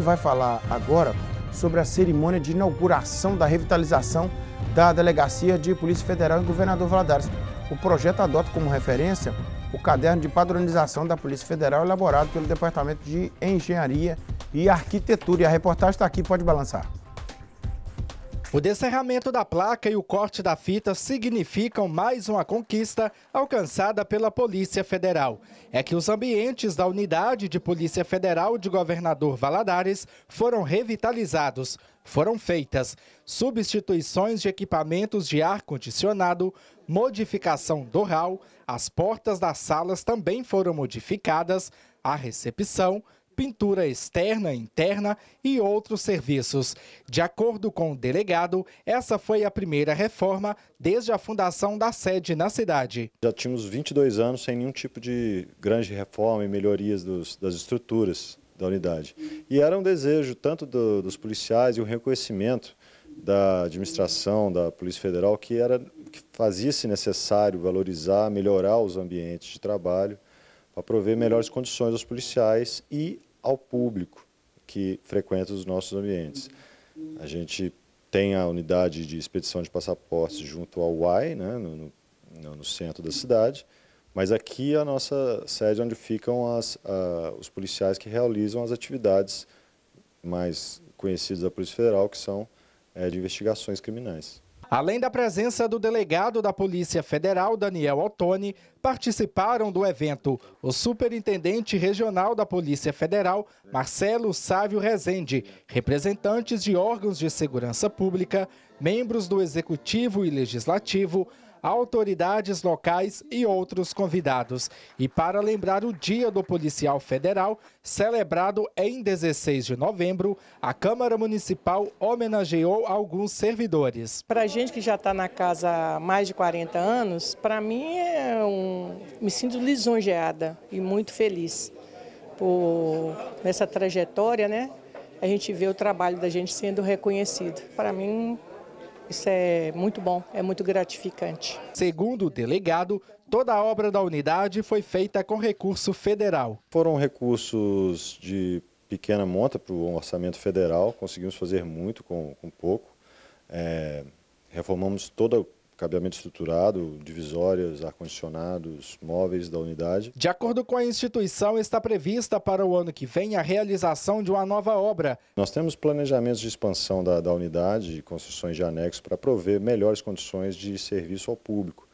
vai falar agora sobre a cerimônia de inauguração da revitalização da Delegacia de Polícia Federal em Governador Valadares. O projeto adota como referência o caderno de padronização da Polícia Federal elaborado pelo Departamento de Engenharia e Arquitetura. E a reportagem está aqui, pode balançar. O descerramento da placa e o corte da fita significam mais uma conquista alcançada pela Polícia Federal. É que os ambientes da unidade de Polícia Federal de Governador Valadares foram revitalizados. Foram feitas substituições de equipamentos de ar-condicionado, modificação do RAL, as portas das salas também foram modificadas, a recepção, pintura externa, interna e outros serviços. De acordo com o delegado, essa foi a primeira reforma desde a fundação da sede na cidade. Já tínhamos 22 anos sem nenhum tipo de grande reforma e melhorias dos, das estruturas da unidade. E era um desejo tanto do, dos policiais e o um reconhecimento da administração, da Polícia Federal, que, era, que fazia-se necessário valorizar, melhorar os ambientes de trabalho para prover melhores condições aos policiais e ao público que frequenta os nossos ambientes. A gente tem a unidade de expedição de passaportes junto ao UAI, né, no, no, centro da cidade, mas aqui é a nossa sede onde ficam as, a, os policiais que realizam as atividades mais conhecidas da Polícia Federal, que são é, de investigações criminais. Além da presença do delegado da Polícia Federal, Daniel Ottoni, participaram do evento o superintendente regional da Polícia Federal, Marcelo Sávio Rezende, representantes de órgãos de segurança pública, membros do Executivo e Legislativo, autoridades locais e outros convidados. E para lembrar o Dia do Policial Federal, celebrado em 16 de novembro, a Câmara Municipal homenageou alguns servidores. Para a gente que já está na casa há mais de 40 anos, para mim é um... me sinto lisonjeada e muito feliz por nessa trajetória, né? A gente vê o trabalho da gente sendo reconhecido. Para mim isso é muito bom, é muito gratificante. Segundo o delegado, toda a obra da unidade foi feita com recurso federal. Foram recursos de pequena monta para o orçamento federal, conseguimos fazer muito com, com pouco. É, reformamos toda cabeamento estruturado, divisórias, ar-condicionados, móveis da unidade. De acordo com a instituição, está prevista para o ano que vem a realização de uma nova obra. Nós temos planejamentos de expansão da, da unidade, construções de anexos, para prover melhores condições de serviço ao público.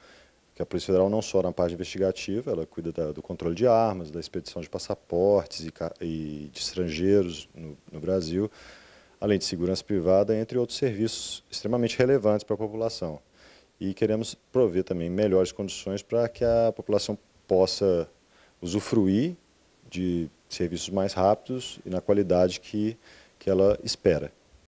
Que a Polícia Federal não só na parte investigativa, ela cuida da, do controle de armas, da expedição de passaportes e, e de estrangeiros no, no Brasil, além de segurança privada, entre outros serviços extremamente relevantes para a população e queremos prover também melhores condições para que a população possa usufruir de serviços mais rápidos e na qualidade que, que ela espera.